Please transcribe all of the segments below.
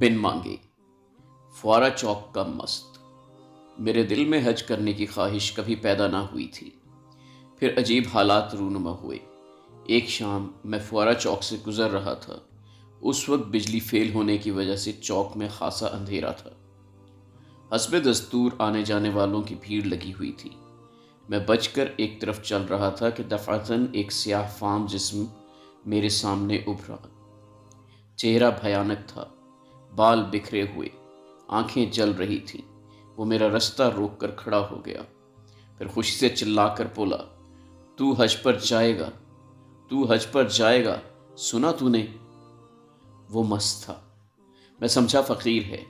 बिन मांगी फुआरा चौक का मस्त मेरे दिल में हज करने की ख्वाहिश कभी पैदा ना हुई थी फिर अजीब हालात रूनुमा हुए एक शाम मैं फुआरा चौक से गुज़र रहा था उस वक्त बिजली फेल होने की वजह से चौक में खासा अंधेरा था हसब दस्तूर आने जाने वालों की भीड़ लगी हुई थी मैं बचकर एक तरफ चल रहा था कि दफातन एक स्याह फाम जिसम मेरे सामने उभरा चेहरा भयानक था बाल बिखरे हुए आंखें जल रही थीं वो मेरा रास्ता रोक कर खड़ा हो गया फिर खुशी से चिल्ला कर बोला तू हज पर जाएगा तू हज पर जाएगा सुना तूने वो मस्त था मैं समझा फ़कीर है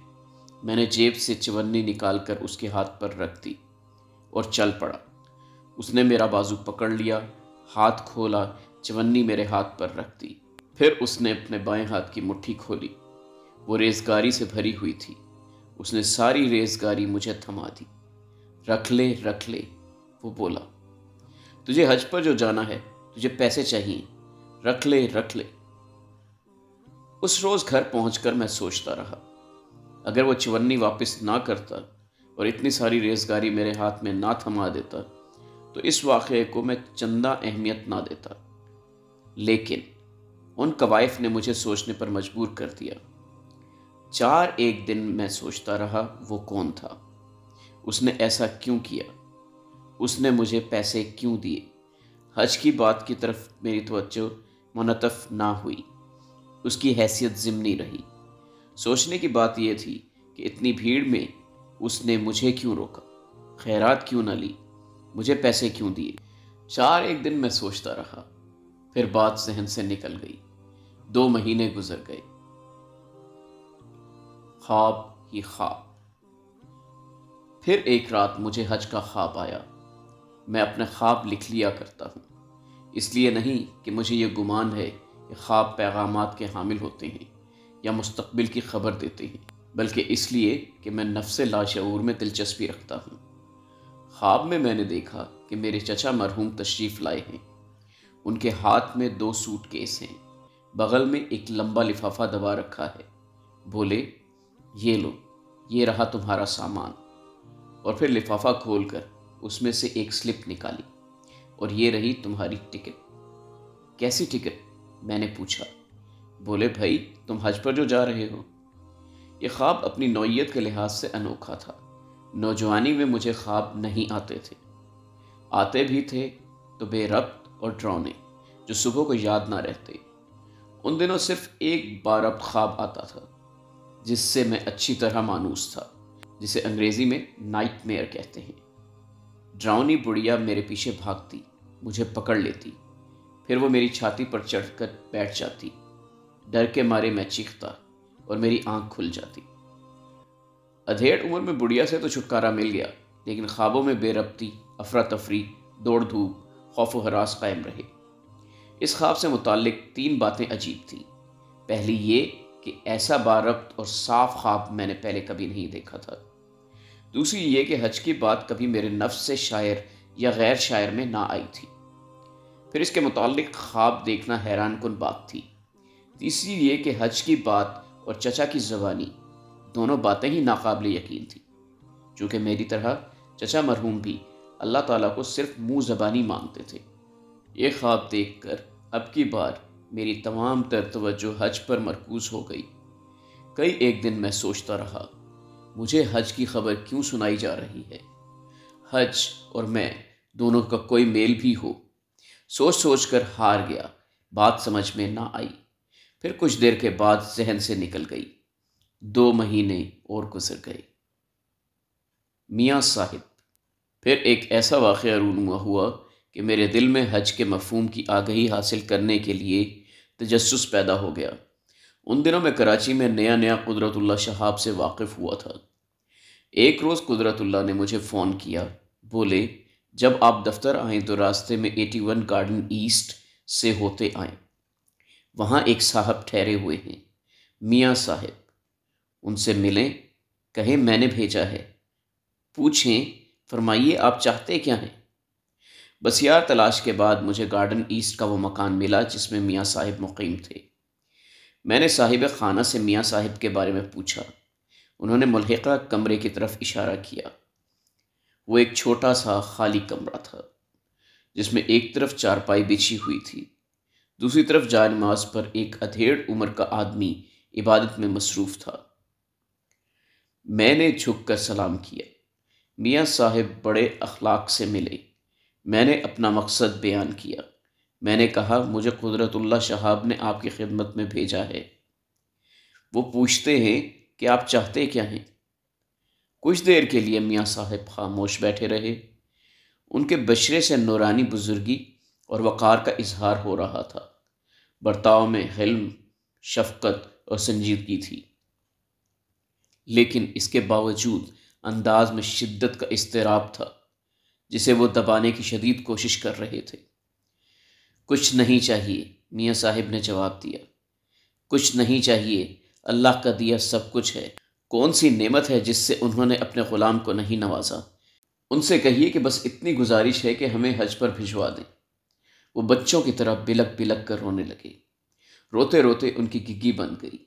मैंने जेब से चिवन्नी निकाल कर उसके हाथ पर रख दी और चल पड़ा उसने मेरा बाजू पकड़ लिया हाथ खोला चिवन्नी मेरे हाथ पर रख दी फिर उसने अपने बाएं हाथ की मुट्ठी खोली वो रेजगारी से भरी हुई थी उसने सारी रेजगारी मुझे थमा दी रख ले रख ले वो बोला तुझे हज पर जो जाना है तुझे पैसे चाहिए रख ले रख ले उस रोज घर पहुंचकर मैं सोचता रहा अगर वो चिवन्नी वापस ना करता और इतनी सारी रेजगारी मेरे हाथ में ना थमा देता तो इस वाक़े को मैं चंदा अहमियत ना देता लेकिन उन कवायफ ने मुझे सोचने पर मजबूर कर दिया चार एक दिन मैं सोचता रहा वो कौन था उसने ऐसा क्यों किया उसने मुझे पैसे क्यों दिए हज की बात की तरफ मेरी तो मुनतफ ना हुई उसकी हैसियत ज़िमनी रही सोचने की बात यह थी कि इतनी भीड़ में उसने मुझे क्यों रोका खैरात क्यों ना ली मुझे पैसे क्यों दिए चार एक दिन मैं सोचता रहा फिर बात जहन से निकल गई दो महीने गुजर गए ख्वाब ही ख्वाब फिर एक रात मुझे हज का ख्वाब आया मैं अपने ख्वाब लिख लिया करता हूँ इसलिए नहीं कि मुझे ये गुमान है कि ख्वाब पैगाम के हामिल होते हैं या मुस्तबिल की खबर देते हैं बल्कि इसलिए कि मैं नफ्स लाशूर में दिलचस्पी रखता हूँ ख्वाब में मैंने देखा कि मेरे चचा मरहूम तशरीफ़ लाए हैं उनके हाथ में दो सूट केस हैं बगल में एक लंबा लिफाफा दबा रखा है बोले ये लो ये रहा तुम्हारा सामान और फिर लिफाफा खोलकर उसमें से एक स्लिप निकाली और ये रही तुम्हारी टिकट कैसी टिकट मैंने पूछा बोले भाई तुम हज पर जो जा रहे हो ये ख्वाब अपनी नौीयत के लिहाज से अनोखा था नौजवानी में मुझे ख्वाब नहीं आते थे आते भी थे तो बेरब्त और ड्रौने जो सुबह को याद ना रहते उन दिनों सिर्फ एक बार अब ख्वाब आता था जिससे मैं अच्छी तरह मानूस था जिसे अंग्रेजी में नाइट मेयर कहते हैं ड्राउनी बुढ़िया मेरे पीछे भागती मुझे पकड़ लेती फिर वो मेरी छाती पर चढ़कर बैठ जाती डर के मारे मैं चीखता और मेरी आंख खुल जाती अधेड़ उम्र में बुढ़िया से तो छुटकारा मिल गया लेकिन ख्वाबों में बेरबती अफरा तफरी दौड़ धूप खौफ हरास कायम रहे इस ख्वाब से मुतल तीन बातें अजीब थीं पहली ये कि ऐसा बारक्त और साफ ख्वाब मैंने पहले कभी नहीं देखा था दूसरी ये कि हज की बात कभी मेरे नफ्स से शायर या गैर शायर में ना आई थी फिर इसके मुतल ख्वाब देखना हैरान कन बात थी तीसरी ये कि हज की बात और चचा की जबानी दोनों बातें ही नाकबिल यकीन थी चूँकि मेरी तरह चचा मरहूम भी अल्लाह ताला को सिर्फ मुंह जबानी मांगते थे ये ख्वाब देखकर अब की बार मेरी तमाम तर तवज्जो हज पर मरकूज हो गई कई एक दिन मैं सोचता रहा मुझे हज की खबर क्यों सुनाई जा रही है हज और मैं दोनों का कोई मेल भी हो सोच सोच कर हार गया बात समझ में ना आई फिर कुछ देर के बाद जहन से निकल गई दो महीने और गुजर गए मियाँ साहिब फिर एक ऐसा वाक़ रूनुमा हुआ कि मेरे दिल में हज के मफहूम की आगही हासिल करने के लिए तजस पैदा हो गया उन दिनों में कराची में नया नया कुदरतुल्ला शहाब से वाकिफ़ हुआ था एक रोज़ कुदरतुल्ला ने मुझे फ़ोन किया बोले जब आप दफ्तर आएँ तो रास्ते में एटी वन गार्डन ईस्ट से होते आएँ वहाँ एक साहब ठहरे हुए हैं मियाँ साहब उनसे मिलें कहें मैंने भेजा है पूछें फरमाइए आप चाहते क्या हैं बसियार तलाश के बाद मुझे गार्डन ईस्ट का वो मकान मिला जिसमें मियाँ साहिब मुकीम थे मैंने साहिब खाना से मियाँ साहिब के बारे में पूछा उन्होंने मलहिका कमरे की तरफ इशारा किया वो एक छोटा सा खाली कमरा था जिसमें एक तरफ चारपाई बिछी हुई थी दूसरी तरफ जानमाज पर एक अधेड़ उम्र का आदमी इबादत में मसरूफ़ था मैंने झुक कर सलाम किया मियाँ साहिब बड़े अखलाक से मिले मैंने अपना मकसद बयान किया मैंने कहा मुझे कुदरतुल्ला शहाब ने आपकी खिदमत में भेजा है वो पूछते हैं कि आप चाहते क्या हैं कुछ देर के लिए मियाँ साहब खामोश बैठे रहे उनके बशरे से नौरानी बुजुर्गी और वक़ार का इजहार हो रहा था बर्ताव में हिल्म शफकत और संजीदगी थी लेकिन इसके बावजूद अंदाज में शिद्दत का इसतराब था जिसे वो दबाने की शदीद कोशिश कर रहे थे कुछ नहीं चाहिए मियाँ साहिब ने जवाब दिया कुछ नहीं चाहिए अल्लाह का दिया सब कुछ है कौन सी नेमत है जिससे उन्होंने अपने ग़ुलाम को नहीं नवाजा उनसे कहिए कि बस इतनी गुजारिश है कि हमें हज पर भिजवा दें वो बच्चों की तरह बिलक बिलक कर रोने लगे रोते रोते उनकी गिग्गी बन गई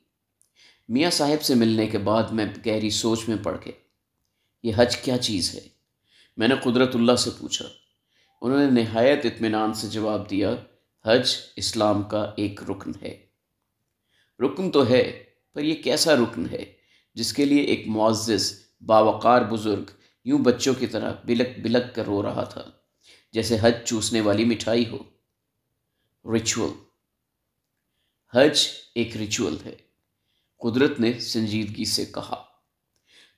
मियाँ साहेब से मिलने के बाद मैं गहरी सोच में पड़ गया ये हज क्या चीज़ है मैंने कुदरतुल्ला से पूछा उन्होंने नहायत इतमान से जवाब दिया हज इस्लाम का एक रुकन है रुकन तो है पर यह कैसा रुकन है जिसके लिए एक मुआज़ बावकार बुज़ुर्ग यूं बच्चों की तरह बिलक बिलक कर रो रहा था जैसे हज चूसने वाली मिठाई हो रिचुअल हज एक रिचुअल है कुदरत ने संजीदगी से कहा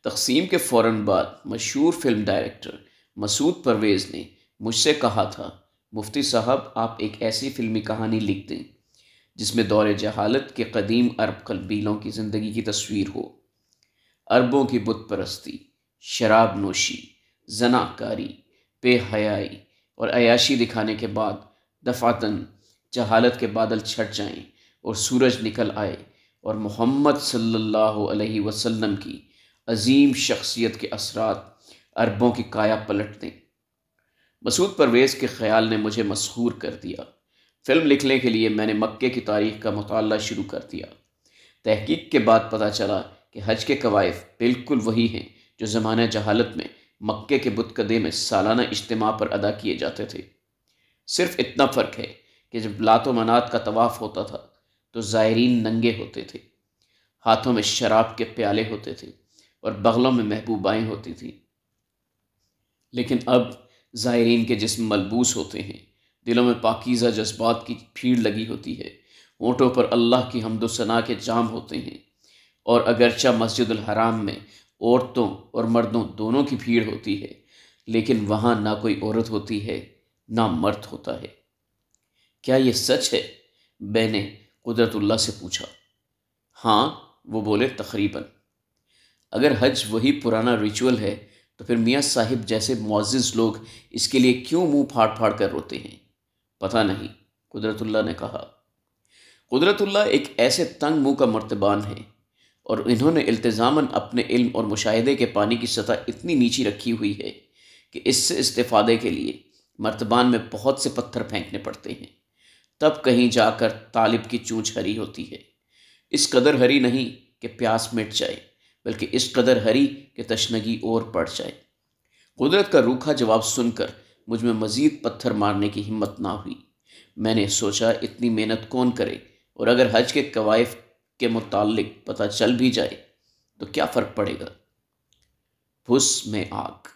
तकसीम के फ़ौर बाद मशहूर फिल्म डायरेक्टर मसूद परवेज़ ने मुझसे कहा था मुफ्ती साहब आप एक ऐसी फ़िल्मी कहानी लिख दें जिसमें दौर जहालत के कदीम अरब कलबीलों की ज़िंदगी की तस्वीर हो अरबों की बुत परस्ती शराब नोशी जनाकारी बेहयाई और अयाशी दिखाने के बाद दफातन जहालत के बादल छट जाएं और सूरज निकल आए और मोहम्मद सल्लल्लाहु अलैहि वसल्लम की अजीम शख्सियत के असरात अरबों की काया पलट दें मसूद परवेज़ के ख्याल ने मुझे मसहूर कर दिया फिल्म लिखने के लिए मैंने मक्के की तारीख का मताल शुरू कर दिया तहकीक के बाद पता चला कि हज के कवायफ बिल्कुल वही हैं जो जमाने जहालत में मक्के के बुतकदे में सालाना इज्तम पर अदा किए जाते थे सिर्फ इतना फ़र्क है कि जब लात मनात का तवाफ़ होता था तो ज़ायरीन नंगे होते थे हाथों में शराब के प्याले होते थे और बगलों में महबूबाएँ होती थीं लेकिन अब ज़ायरीन के जिसम मलबूस होते हैं दिलों में पाकिज़ा जज्बात की भीड़ लगी होती है होंठों पर अल्लाह की हमदोसना के जाम होते हैं और अगरचा मस्जिद हराम में औरतों और मर्दों दोनों की भीड़ होती है लेकिन वहाँ ना कोई औरत होती है ना मर्द होता है क्या ये सच है मैंने कुदरतुल्ला से पूछा हाँ वो बोले तकरीबन अगर हज वही पुराना रिचुअल है तो फिर मियाँ साहिब जैसे मोज़ लोग इसके लिए क्यों मुंह फाड़ फाड़ कर रोते हैं पता नहीं कुदरतुल्ला ने कहा कुदरतुल्ला एक ऐसे तंग मुंह का मर्तबान है और इन्होंने इल्तज़ामन अपने इल्म और मुशाहदे के पानी की सतह इतनी नीची रखी हुई है कि इससे इस्तेफादे के लिए मर्तबान में बहुत से पत्थर फेंकने पड़ते हैं तब कहीं जाकर तालिब की चूँच हरी होती है इस कदर हरी नहीं कि प्यास मिट जाए बल्कि इस कदर हरी कि तशनगी और पड़ जाए कुदरत का रूखा जवाब सुनकर मुझ में मज़ीद पत्थर मारने की हिम्मत ना हुई मैंने सोचा इतनी मेहनत कौन करे और अगर हज के कवायफ के मुतालिक पता चल भी जाए तो क्या फ़र्क पड़ेगा भुस में आग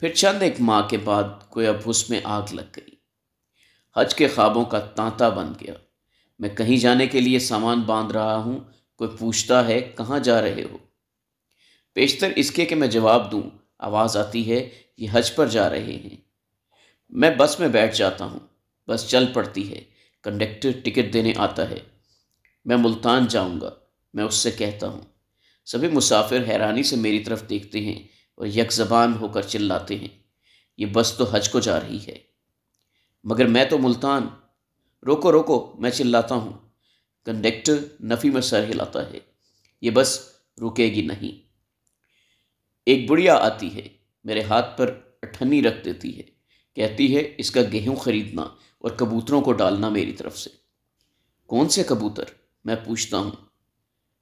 फिर चंद एक माह के बाद अब भुस में आग लग गई हज के ख्वाबों का तांता बन गया मैं कहीं जाने के लिए सामान बांध रहा हूँ वह पूछता है कहाँ जा रहे हो बेशतर इसके कि मैं जवाब दूँ आवाज़ आती है ये हज पर जा रहे हैं मैं बस में बैठ जाता हूँ बस चल पड़ती है कंडक्टर टिकट देने आता है मैं मुल्तान जाऊँगा मैं उससे कहता हूँ सभी मुसाफिर हैरानी से मेरी तरफ़ देखते हैं और यकजबान होकर चिल्लाते हैं ये बस तो हज को जा रही है मगर मैं तो मुल्तान रोको रोको मैं चिल्लाता हूँ कंडक्टर नफ़ी में सर हिलाता है ये बस रुकेगी नहीं एक बुढ़िया आती है मेरे हाथ पर अठन्नी रख देती है कहती है इसका गेहूं खरीदना और कबूतरों को डालना मेरी तरफ से कौन से कबूतर मैं पूछता हूँ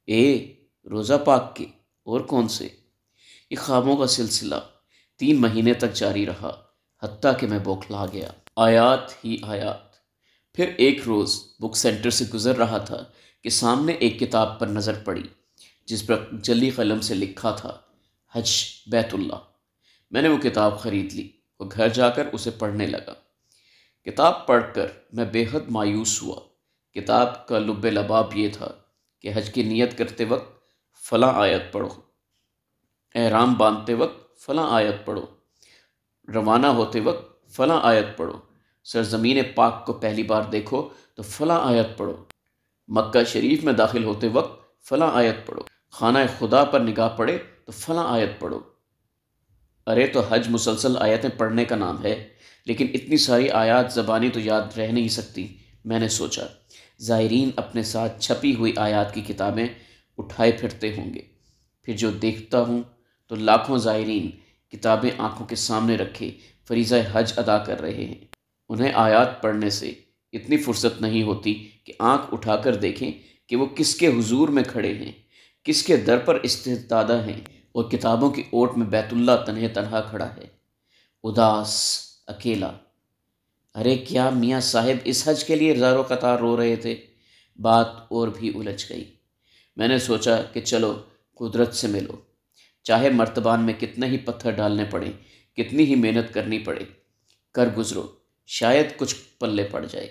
ए रोज़ा पाक के और कौन से ये ख्वाबों का सिलसिला तीन महीने तक जारी रहा हती कि मैं बौखला गया आयात ही आया फिर एक रोज़ बुक सेंटर से गुज़र रहा था कि सामने एक किताब पर नज़र पड़ी जिस पर जली कलम से लिखा था हज बैतुल्ला मैंने वो किताब ख़रीद ली और घर जाकर उसे पढ़ने लगा किताब पढ़कर मैं बेहद मायूस हुआ किताब का लुब लबाब ये था कि हज की नीयत करते वक्त फ़लाँ आयत पढ़ो एहराम बांधते वक्त फ़लाँ आयत पढ़ो रवाना होते वक्त फ़लाँ आयत पढ़ो सरजमीन पाक को पहली बार देखो तो फला आयत पढ़ो मक्का शरीफ में दाखिल होते वक्त फला आयत पढ़ो खाना खुदा पर निगाह पड़े तो फला आयत पढ़ो अरे तो हज मुसलसल आयतें पढ़ने का नाम है लेकिन इतनी सारी आयात ज़बानी तो याद रह नहीं सकती मैंने सोचा ज़ायरीन अपने साथ छपी हुई आयात की किताबें उठाए फिरते होंगे फिर जो देखता हूँ तो लाखों ज़ायरीन किताबें आँखों के सामने रखे फरीज़ा हज अदा कर रहे हैं उन्हें आयात पढ़ने से इतनी फुर्सत नहीं होती कि आंख उठाकर देखें कि वो किसके हुजूर में खड़े हैं किसके दर पर इस्तादा हैं और किताबों की ओट में बैतुल्ला तनह तनहा खड़ा है उदास अकेला अरे क्या मियाँ साहिब इस हज के लिए हज़ारों कतार रो रहे थे बात और भी उलझ गई मैंने सोचा कि चलो कुदरत से मिलो चाहे मर्तबान में कितने ही पत्थर डालने पड़े कितनी ही मेहनत करनी पड़े कर गुजरो शायद कुछ पल्ले पड़ जाए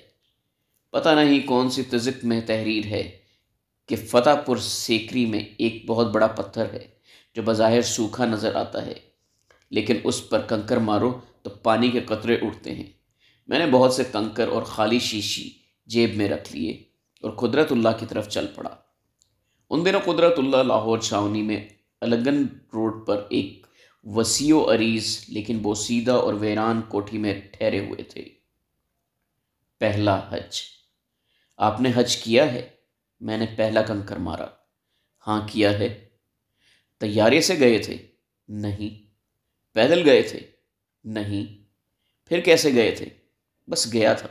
पता नहीं कौन सी तजिक में तहरीर है कि फतेहपुर सेकरी में एक बहुत बड़ा पत्थर है जो बाहिर सूखा नज़र आता है लेकिन उस पर कंकर मारो तो पानी के कतरे उठते हैं मैंने बहुत से कंकर और खाली शीशी जेब में रख लिए और कुदरतुल्ला की तरफ चल पड़ा उन दिनों कुदरतुल्ला लाहौर छावनी में अलगन रोड पर एक वसीओ अरीज लेकिन बोसीदा और वेरान कोठी में ठहरे हुए थे पहला हज आपने हज किया है मैंने पहला कंकर मारा हाँ किया है तैयारे से गए थे नहीं पैदल गए थे नहीं फिर कैसे गए थे बस गया था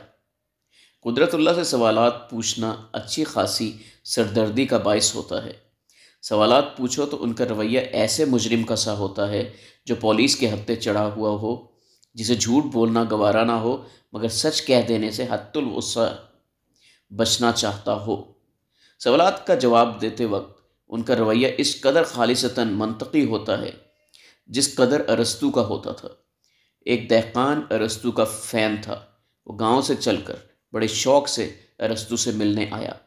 कुदरतुल्ला से सवालात पूछना अच्छी खासी सरदर्दी का बायस होता है सवाल पूछो तो उनका रवैया ऐसे मुजरिम का सा होता है जो पुलिस के हफ्ते चढ़ा हुआ हो जिसे झूठ बोलना गवारा ना हो मगर सच कह देने से हत्तुल बचना चाहता हो सवाल का जवाब देते वक्त उनका रवैया इस कदर खालिशता मनतकी होता है जिस कदर अरस्तु का होता था एक दहकान अरस्तु का फ़ैन था वो गांव से चलकर बड़े शौक से अरस्तु से मिलने आया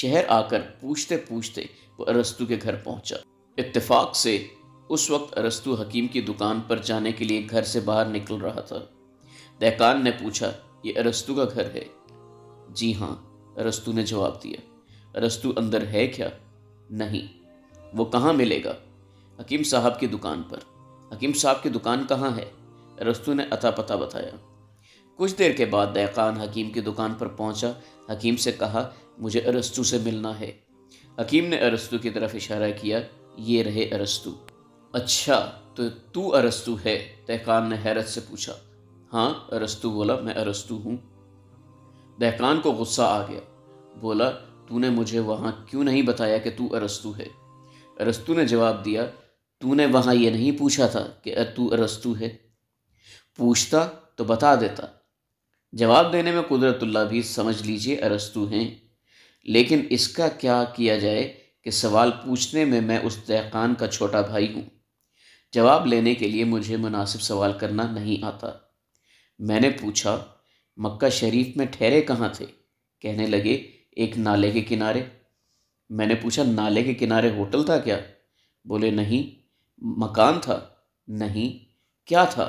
शहर आकर पूछते पूछते वो अरस्तु के घर पहुंचा इत्तेफाक से उस वक्त अरस्तु हकीम की दुकान पर जाने के लिए घर से बाहर निकल रहा था दहकान ने पूछा ये अरस्तु का घर है जी हाँ अरस्तु ने जवाब दिया अरस्तु अंदर है क्या नहीं वो कहाँ मिलेगा हकीम साहब की दुकान पर हकीम साहब की दुकान कहाँ है अरस्तु ने अता पता बताया कुछ देर के बाद दैकान हकीम की दुकान पर पहुंचा हकीम से कहा मुझे अरस्तु से मिलना है हकीम ने अरस्तु की तरफ इशारा किया ये रहे अरस्तु अच्छा तो तू अरस्तु है तहकान ने हैरत से पूछा हाँ अरस्तु बोला मैं अरस्तु हूँ दहकान को गुस्सा आ गया बोला तूने मुझे वहाँ क्यों नहीं बताया कि तू अरस्तु है अरस्तु ने जवाब दिया तूने वहाँ ये नहीं पूछा था कि तू अरस्तु है पूछता तो बता देता जवाब देने में कुदरतुल्ला भी समझ लीजिए अरस्तु हैं लेकिन इसका क्या किया जाए कि सवाल पूछने में मैं उस तहकान का छोटा भाई हूँ जवाब लेने के लिए मुझे मुनासिब सवाल करना नहीं आता मैंने पूछा मक्का शरीफ में ठहरे कहाँ थे कहने लगे एक नाले के किनारे मैंने पूछा नाले के किनारे होटल था क्या बोले नहीं मकान था नहीं क्या था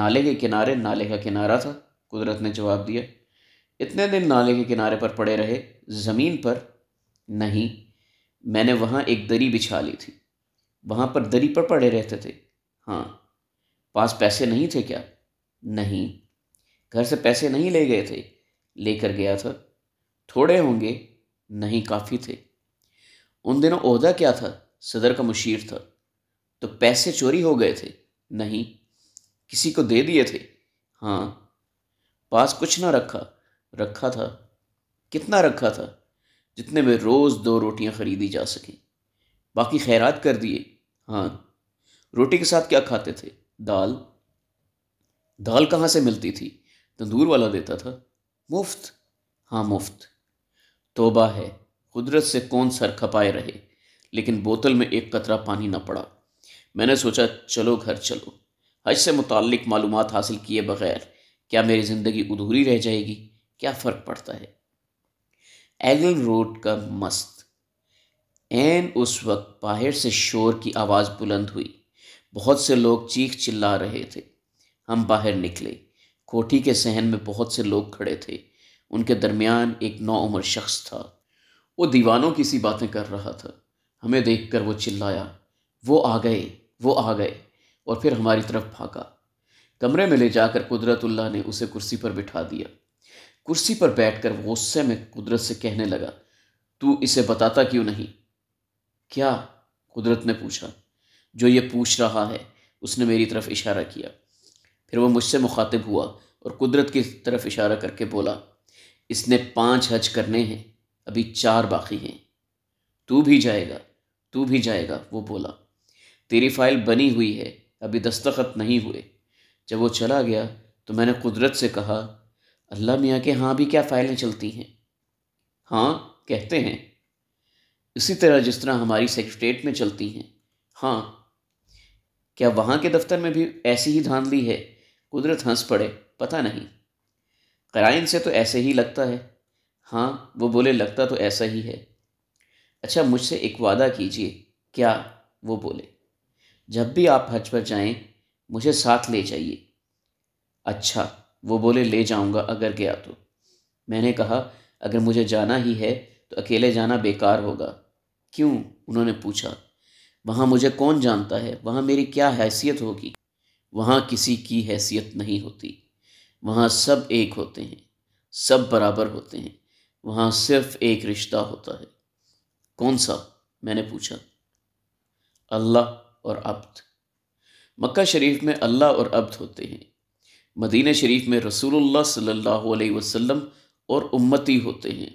नाले के किनारे नाले का किनारा था कुदरत ने जवाब दिया इतने दिन नाले के किनारे पर पड़े रहे ज़मीन पर नहीं मैंने वहाँ एक दरी बिछा ली थी वहाँ पर दरी पर पड़े रहते थे हाँ पास पैसे नहीं थे क्या नहीं घर से पैसे नहीं ले गए थे लेकर गया था थोड़े होंगे नहीं काफ़ी थे उन दिनों ओहदा क्या था सदर का मुशीर था तो पैसे चोरी हो गए थे नहीं किसी को दे दिए थे हाँ पास कुछ ना रखा रखा था कितना रखा था जितने में रोज़ दो रोटियां ख़रीदी जा सकें बाकी खैरात कर दिए हाँ रोटी के साथ क्या खाते थे दाल दाल कहाँ से मिलती थी तंदूर वाला देता था मुफ्त हाँ मुफ्त तोबा है कुदरत से कौन सर खपाए रहे लेकिन बोतल में एक कतरा पानी ना पड़ा मैंने सोचा चलो घर चलो हज से मुतल मालूम हासिल किए बगैर क्या मेरी ज़िंदगी अधूरी रह जाएगी क्या फ़र्क पड़ता है एगल रोड का मस्त एन उस वक्त बाहर से शोर की आवाज़ बुलंद हुई बहुत से लोग चीख चिल्ला रहे थे हम बाहर निकले कोठी के सहन में बहुत से लोग खड़े थे उनके दरमियान एक उम्र शख्स था वो दीवानों की सी बातें कर रहा था हमें देखकर वो चिल्लाया वो आ गए वो आ गए और फिर हमारी तरफ भागा कमरे में ले जाकर कुदरतुल्ला ने उसे कुर्सी पर बिठा दिया कुर्सी पर बैठकर कर गुस्से में कुदरत से कहने लगा तू इसे बताता क्यों नहीं क्या कुदरत ने पूछा जो ये पूछ रहा है उसने मेरी तरफ इशारा किया फिर वह मुझसे मुखातिब हुआ और कुदरत की तरफ इशारा करके बोला इसने पांच हज करने हैं अभी चार बाकी हैं तू भी जाएगा तू भी जाएगा वो बोला तेरी फाइल बनी हुई है अभी दस्तखत नहीं हुए जब वो चला गया तो मैंने कुदरत से कहा अल्लाह मियाँ के हाँ भी क्या फाइलें चलती हैं हाँ कहते हैं इसी तरह जिस तरह हमारी सेक्रेटरीट में चलती हैं हाँ क्या वहाँ के दफ्तर में भी ऐसी ही धांधली है कुदरत हंस पड़े पता नहीं कराइन से तो ऐसे ही लगता है हाँ वो बोले लगता तो ऐसा ही है अच्छा मुझसे एक वादा कीजिए क्या वो बोले जब भी आप हज पर जाएं मुझे साथ ले जाइए अच्छा वो बोले ले जाऊँगा अगर गया तो मैंने कहा अगर मुझे जाना ही है तो अकेले जाना बेकार होगा क्यों उन्होंने पूछा वहाँ मुझे कौन जानता है वहाँ मेरी क्या हैसियत होगी वहाँ किसी की हैसियत नहीं होती वहाँ सब एक होते हैं सब बराबर होते हैं वहाँ सिर्फ एक रिश्ता होता है कौन सा मैंने पूछा अल्लाह और अब्द मक्का शरीफ में अल्लाह और अब्द होते हैं मदीन शरीफ में रसूलुल्लाह सल्लल्लाहु अलैहि वसल्लम और उम्मती होते हैं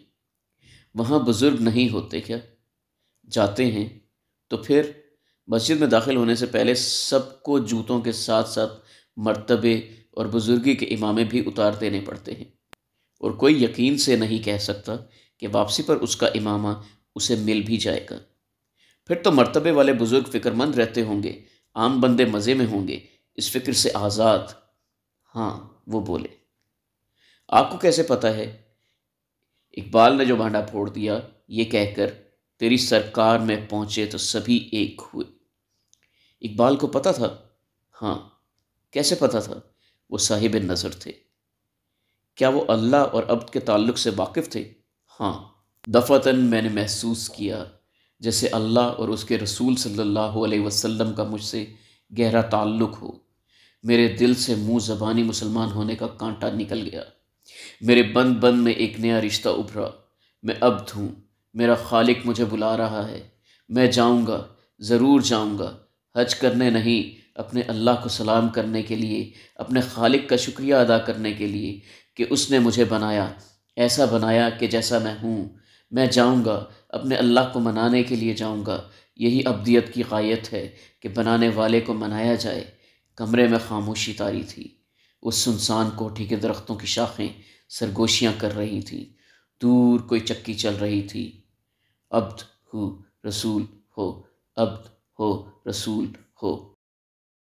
वहाँ बुज़ुर्ग नहीं होते क्या जाते हैं तो फिर मस्जिद में दाखिल होने से पहले सबको जूतों के साथ साथ मर्तबे और बुज़ुर्गी के इमामे भी उतार देने पड़ते हैं और कोई यकीन से नहीं कह सकता कि वापसी पर उसका इमामा उसे मिल भी जाएगा फिर तो मर्तबे वाले बुज़ुर्ग फ़िक्रमंद रहते होंगे आम बंदे मज़े में होंगे इस फिक्र से आज़ाद हाँ वो बोले आपको कैसे पता है इकबाल ने जो भांडा फोड़ दिया ये कहकर तेरी सरकार में पहुंचे तो सभी एक हुए इकबाल को पता था हाँ कैसे पता था वो साहिब नज़र थे क्या वो अल्लाह और अब्द के ताल्लुक से वाकिफ़ थे हाँ दफ़तन मैंने महसूस किया जैसे अल्लाह और उसके रसूल सल्लल्लाहु अलैहि वसल्लम का मुझसे गहरा ताल्लुक हो मेरे दिल से मुंह जबानी मुसलमान होने का कांटा निकल गया मेरे बंद बंद में एक नया रिश्ता उभरा मैं अब हूँ मेरा खालिक मुझे बुला रहा है मैं जाऊँगा ज़रूर जाऊँगा हज करने नहीं अपने अल्लाह को सलाम करने के लिए अपने खालिक का शुक्रिया अदा करने के लिए कि उसने मुझे बनाया ऐसा बनाया कि जैसा मैं हूँ मैं जाऊँगा अपने अल्लाह को मनाने के लिए जाऊँगा यही अब्दियत की क़ायत है कि बनाने वाले को मनाया जाए कमरे में खामोशी तारी थी उस सुनसान कोठी के दरख्तों की शाखें सरगोशियाँ कर रही थीं दूर कोई चक्की चल रही थी अब्द हो रसूल हो अब्द हो रसूल हो